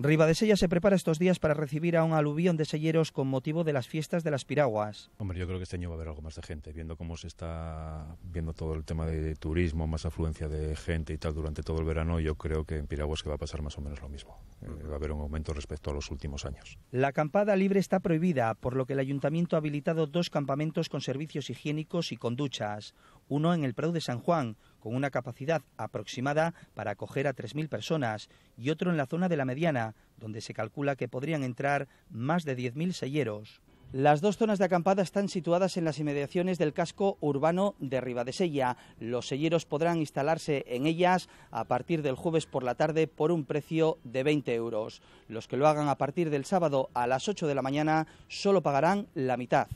de Sella se prepara estos días para recibir a un aluvión de selleros con motivo de las fiestas de las piraguas. Hombre, yo creo que este año va a haber algo más de gente, viendo cómo se está viendo todo el tema de turismo, más afluencia de gente y tal durante todo el verano, yo creo que en Piraguas que va a pasar más o menos lo mismo. Eh, va a haber un aumento respecto a los últimos años. La acampada libre está prohibida, por lo que el ayuntamiento ha habilitado dos campamentos con servicios higiénicos y con duchas uno en el Prado de San Juan, con una capacidad aproximada para acoger a 3.000 personas, y otro en la zona de la Mediana, donde se calcula que podrían entrar más de 10.000 selleros. Las dos zonas de acampada están situadas en las inmediaciones del casco urbano de Ribadesella. Los selleros podrán instalarse en ellas a partir del jueves por la tarde por un precio de 20 euros. Los que lo hagan a partir del sábado a las 8 de la mañana solo pagarán la mitad.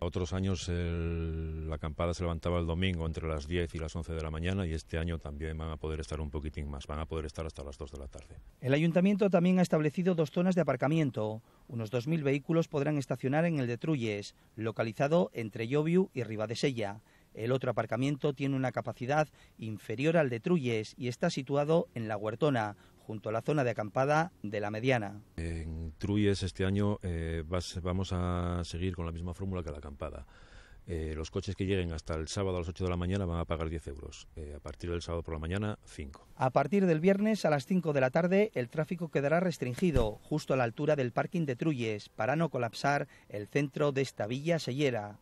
Otros años la acampada se levantaba el domingo entre las 10 y las 11 de la mañana y este año también van a poder estar un poquitín más, van a poder estar hasta las 2 de la tarde. El ayuntamiento también ha establecido dos zonas de aparcamiento. Unos 2.000 vehículos podrán estacionar en el de Trulles, localizado entre Lloviu y Ribadesella. El otro aparcamiento tiene una capacidad inferior al de Trulles y está situado en La Huertona, junto a la zona de acampada de La Mediana. Truyes este año eh, vamos a seguir con la misma fórmula que la acampada. Eh, los coches que lleguen hasta el sábado a las 8 de la mañana van a pagar 10 euros. Eh, a partir del sábado por la mañana, 5. A partir del viernes a las 5 de la tarde, el tráfico quedará restringido, justo a la altura del parking de Truyes, para no colapsar el centro de esta villa sellera.